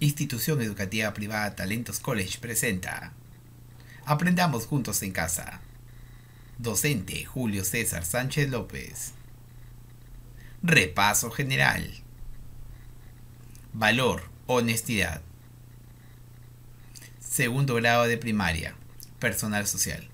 Institución Educativa Privada Talentos College presenta Aprendamos juntos en casa. Docente Julio César Sánchez López. Repaso general. Valor, honestidad. Segundo grado de primaria, personal social.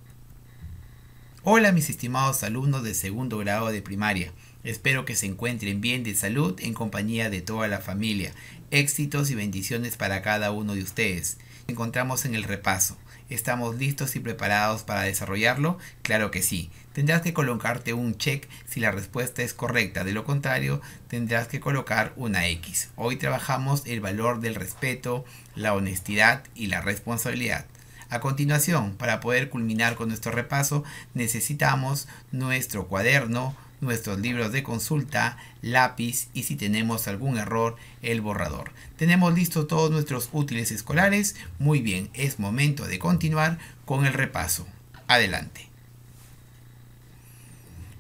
Hola mis estimados alumnos de segundo grado de primaria. Espero que se encuentren bien de salud en compañía de toda la familia. Éxitos y bendiciones para cada uno de ustedes. encontramos en el repaso. ¿Estamos listos y preparados para desarrollarlo? Claro que sí. Tendrás que colocarte un check si la respuesta es correcta. De lo contrario, tendrás que colocar una X. Hoy trabajamos el valor del respeto, la honestidad y la responsabilidad. A continuación, para poder culminar con nuestro repaso, necesitamos nuestro cuaderno, nuestros libros de consulta, lápiz y si tenemos algún error, el borrador. Tenemos listos todos nuestros útiles escolares. Muy bien, es momento de continuar con el repaso. Adelante.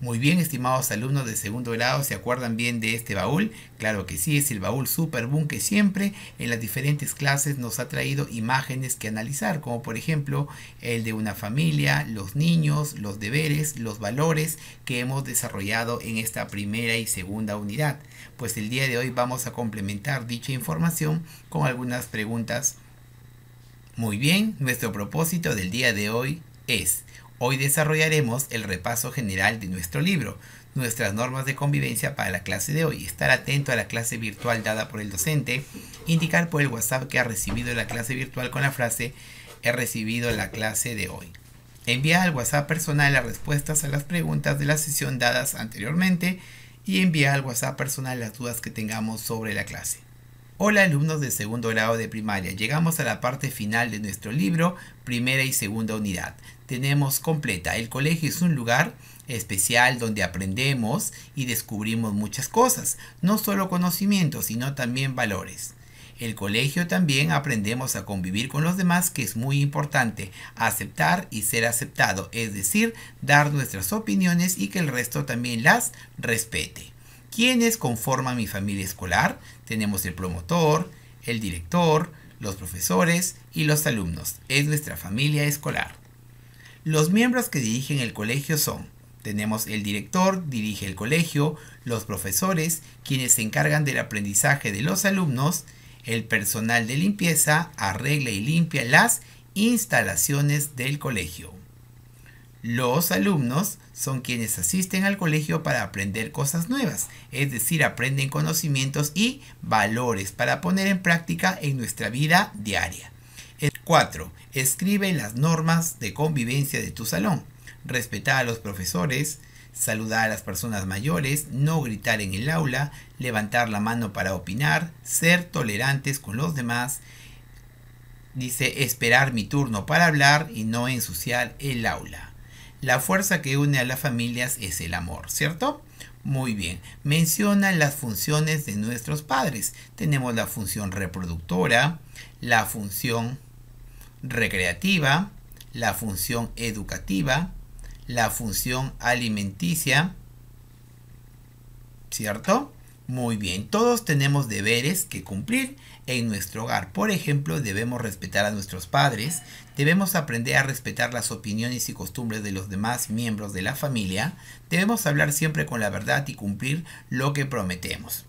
Muy bien, estimados alumnos de segundo grado, ¿se acuerdan bien de este baúl? Claro que sí, es el baúl boom que siempre en las diferentes clases nos ha traído imágenes que analizar, como por ejemplo el de una familia, los niños, los deberes, los valores que hemos desarrollado en esta primera y segunda unidad. Pues el día de hoy vamos a complementar dicha información con algunas preguntas. Muy bien, nuestro propósito del día de hoy es Hoy desarrollaremos el repaso general de nuestro libro, nuestras normas de convivencia para la clase de hoy, estar atento a la clase virtual dada por el docente, indicar por el WhatsApp que ha recibido la clase virtual con la frase he recibido la clase de hoy. Envía al WhatsApp personal las respuestas a las preguntas de la sesión dadas anteriormente y envía al WhatsApp personal las dudas que tengamos sobre la clase. Hola alumnos de segundo grado de primaria, llegamos a la parte final de nuestro libro, primera y segunda unidad. Tenemos completa, el colegio es un lugar especial donde aprendemos y descubrimos muchas cosas, no solo conocimientos, sino también valores. El colegio también aprendemos a convivir con los demás, que es muy importante, aceptar y ser aceptado, es decir, dar nuestras opiniones y que el resto también las respete. ¿Quiénes conforman mi familia escolar? Tenemos el promotor, el director, los profesores y los alumnos. Es nuestra familia escolar. Los miembros que dirigen el colegio son, tenemos el director, dirige el colegio, los profesores, quienes se encargan del aprendizaje de los alumnos, el personal de limpieza arregla y limpia las instalaciones del colegio. Los alumnos son quienes asisten al colegio para aprender cosas nuevas, es decir, aprenden conocimientos y valores para poner en práctica en nuestra vida diaria. 4. Escribe las normas de convivencia de tu salón. Respetar a los profesores, saludar a las personas mayores, no gritar en el aula, levantar la mano para opinar, ser tolerantes con los demás. Dice esperar mi turno para hablar y no ensuciar el aula la fuerza que une a las familias es el amor, ¿cierto? Muy bien, menciona las funciones de nuestros padres. Tenemos la función reproductora, la función recreativa, la función educativa, la función alimenticia, ¿cierto? Muy bien, todos tenemos deberes que cumplir en nuestro hogar. Por ejemplo, debemos respetar a nuestros padres, debemos aprender a respetar las opiniones y costumbres de los demás miembros de la familia, debemos hablar siempre con la verdad y cumplir lo que prometemos.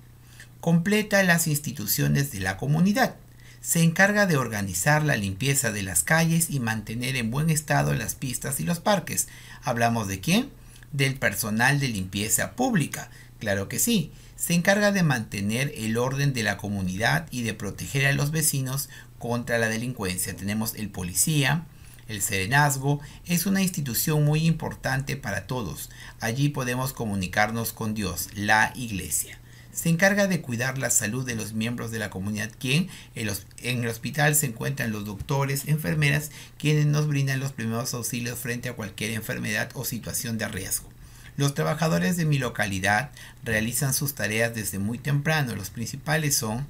Completa las instituciones de la comunidad. Se encarga de organizar la limpieza de las calles y mantener en buen estado las pistas y los parques. ¿Hablamos de quién? Del personal de limpieza pública. Claro que sí se encarga de mantener el orden de la comunidad y de proteger a los vecinos contra la delincuencia. Tenemos el policía, el serenazgo, es una institución muy importante para todos. Allí podemos comunicarnos con Dios, la iglesia. Se encarga de cuidar la salud de los miembros de la comunidad, quien en el hospital se encuentran los doctores, enfermeras, quienes nos brindan los primeros auxilios frente a cualquier enfermedad o situación de riesgo. Los trabajadores de mi localidad realizan sus tareas desde muy temprano. Los principales son,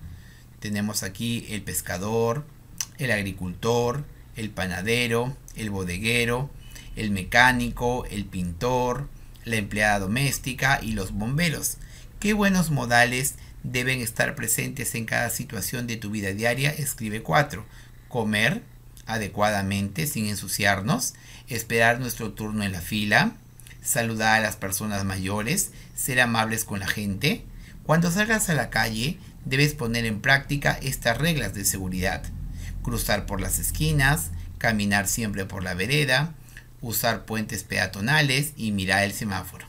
tenemos aquí el pescador, el agricultor, el panadero, el bodeguero, el mecánico, el pintor, la empleada doméstica y los bomberos. Qué buenos modales deben estar presentes en cada situación de tu vida diaria, escribe cuatro. Comer adecuadamente sin ensuciarnos, esperar nuestro turno en la fila, saludar a las personas mayores, ser amables con la gente. Cuando salgas a la calle, debes poner en práctica estas reglas de seguridad. Cruzar por las esquinas, caminar siempre por la vereda, usar puentes peatonales y mirar el semáforo.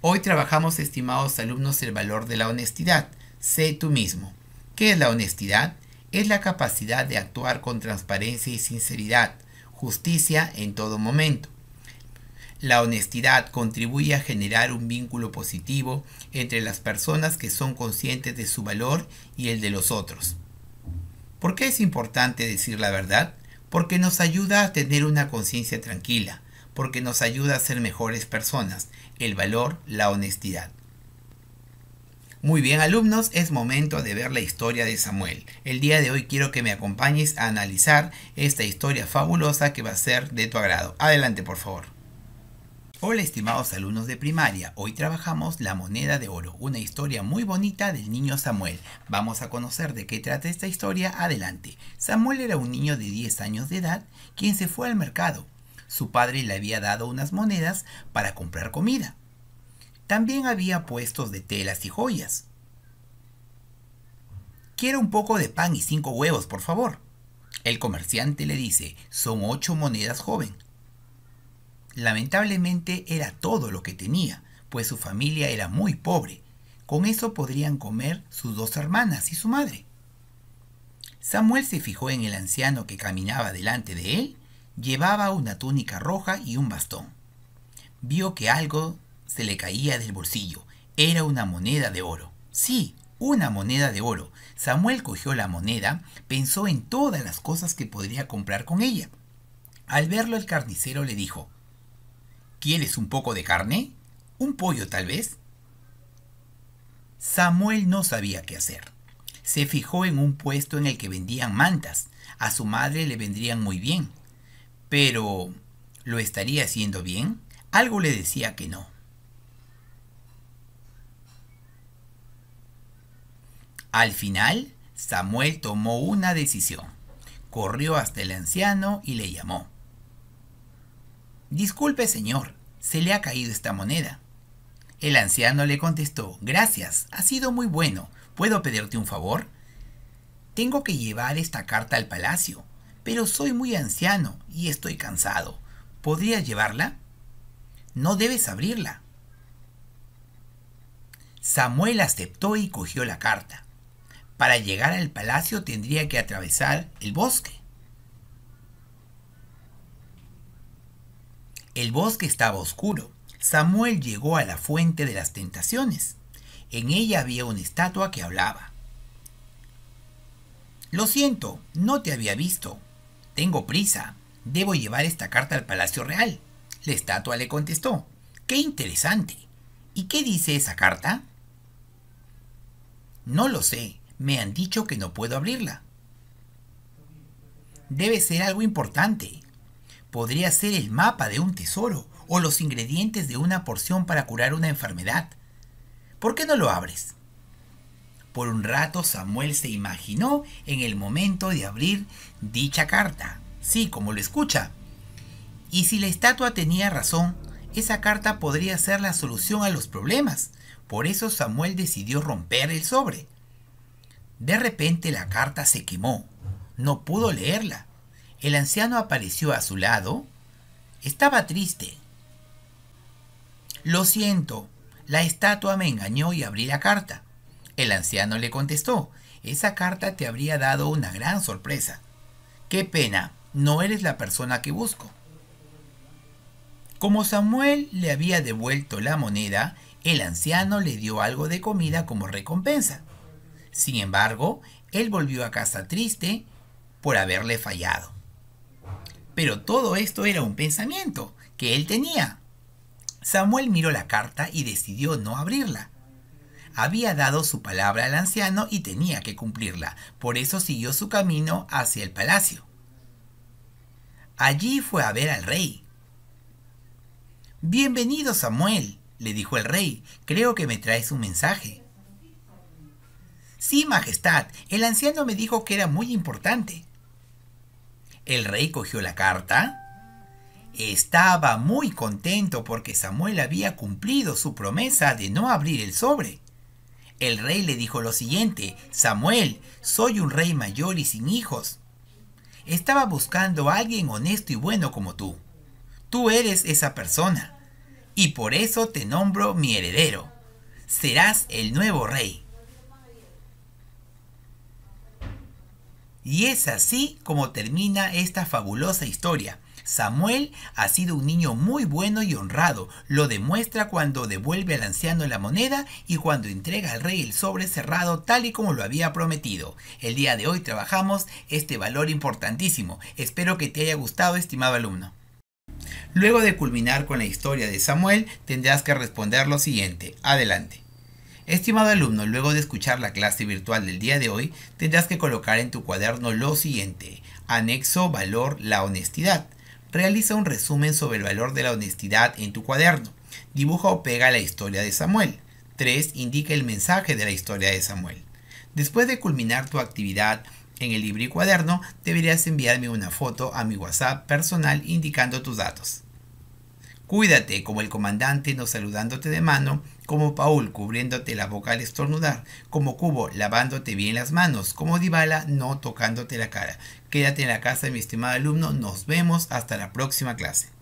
Hoy trabajamos, estimados alumnos, el valor de la honestidad. Sé tú mismo. ¿Qué es la honestidad? Es la capacidad de actuar con transparencia y sinceridad, justicia en todo momento la honestidad contribuye a generar un vínculo positivo entre las personas que son conscientes de su valor y el de los otros. ¿Por qué es importante decir la verdad? Porque nos ayuda a tener una conciencia tranquila, porque nos ayuda a ser mejores personas, el valor, la honestidad. Muy bien alumnos, es momento de ver la historia de Samuel. El día de hoy quiero que me acompañes a analizar esta historia fabulosa que va a ser de tu agrado. Adelante por favor. Hola estimados alumnos de primaria, hoy trabajamos La moneda de oro, una historia muy bonita del niño Samuel. Vamos a conocer de qué trata esta historia adelante. Samuel era un niño de 10 años de edad quien se fue al mercado. Su padre le había dado unas monedas para comprar comida. También había puestos de telas y joyas. Quiero un poco de pan y cinco huevos, por favor. El comerciante le dice, son ocho monedas joven. Lamentablemente era todo lo que tenía, pues su familia era muy pobre. Con eso podrían comer sus dos hermanas y su madre. Samuel se fijó en el anciano que caminaba delante de él. Llevaba una túnica roja y un bastón. Vio que algo se le caía del bolsillo. Era una moneda de oro. Sí, una moneda de oro. Samuel cogió la moneda, pensó en todas las cosas que podría comprar con ella. Al verlo el carnicero le dijo, ¿Quieres un poco de carne? ¿Un pollo tal vez? Samuel no sabía qué hacer. Se fijó en un puesto en el que vendían mantas. A su madre le vendrían muy bien. Pero, ¿lo estaría haciendo bien? Algo le decía que no. Al final, Samuel tomó una decisión. Corrió hasta el anciano y le llamó. Disculpe, señor, se le ha caído esta moneda. El anciano le contestó, Gracias, ha sido muy bueno. ¿Puedo pedirte un favor? Tengo que llevar esta carta al palacio, pero soy muy anciano y estoy cansado. ¿Podrías llevarla? No debes abrirla. Samuel aceptó y cogió la carta. Para llegar al palacio tendría que atravesar el bosque. El bosque estaba oscuro. Samuel llegó a la fuente de las tentaciones. En ella había una estatua que hablaba. Lo siento, no te había visto. Tengo prisa. Debo llevar esta carta al Palacio Real. La estatua le contestó. Qué interesante. ¿Y qué dice esa carta? No lo sé. Me han dicho que no puedo abrirla. Debe ser algo importante podría ser el mapa de un tesoro o los ingredientes de una porción para curar una enfermedad. ¿Por qué no lo abres? Por un rato Samuel se imaginó en el momento de abrir dicha carta. Sí, como lo escucha. Y si la estatua tenía razón, esa carta podría ser la solución a los problemas. Por eso Samuel decidió romper el sobre. De repente la carta se quemó. No pudo leerla. El anciano apareció a su lado. Estaba triste. Lo siento, la estatua me engañó y abrí la carta. El anciano le contestó, esa carta te habría dado una gran sorpresa. Qué pena, no eres la persona que busco. Como Samuel le había devuelto la moneda, el anciano le dio algo de comida como recompensa. Sin embargo, él volvió a casa triste por haberle fallado. Pero todo esto era un pensamiento que él tenía. Samuel miró la carta y decidió no abrirla. Había dado su palabra al anciano y tenía que cumplirla, por eso siguió su camino hacia el palacio. Allí fue a ver al rey. Bienvenido Samuel, le dijo el rey, creo que me traes un mensaje. Sí, Majestad, el anciano me dijo que era muy importante. El rey cogió la carta. Estaba muy contento porque Samuel había cumplido su promesa de no abrir el sobre. El rey le dijo lo siguiente, Samuel, soy un rey mayor y sin hijos. Estaba buscando a alguien honesto y bueno como tú. Tú eres esa persona, y por eso te nombro mi heredero. Serás el nuevo rey. Y es así como termina esta fabulosa historia. Samuel ha sido un niño muy bueno y honrado, lo demuestra cuando devuelve al anciano la moneda y cuando entrega al rey el sobre cerrado tal y como lo había prometido. El día de hoy trabajamos este valor importantísimo. Espero que te haya gustado, estimado alumno. Luego de culminar con la historia de Samuel, tendrás que responder lo siguiente. Adelante. Estimado alumno, luego de escuchar la clase virtual del día de hoy, tendrás que colocar en tu cuaderno lo siguiente. Anexo valor la honestidad. Realiza un resumen sobre el valor de la honestidad en tu cuaderno. Dibuja o pega la historia de Samuel. 3. Indica el mensaje de la historia de Samuel. Después de culminar tu actividad en el libro y cuaderno, deberías enviarme una foto a mi WhatsApp personal indicando tus datos. Cuídate como el comandante no saludándote de mano como Paul cubriéndote la boca al estornudar, como Cubo lavándote bien las manos, como Dybala no tocándote la cara. Quédate en la casa, mi estimado alumno, nos vemos hasta la próxima clase.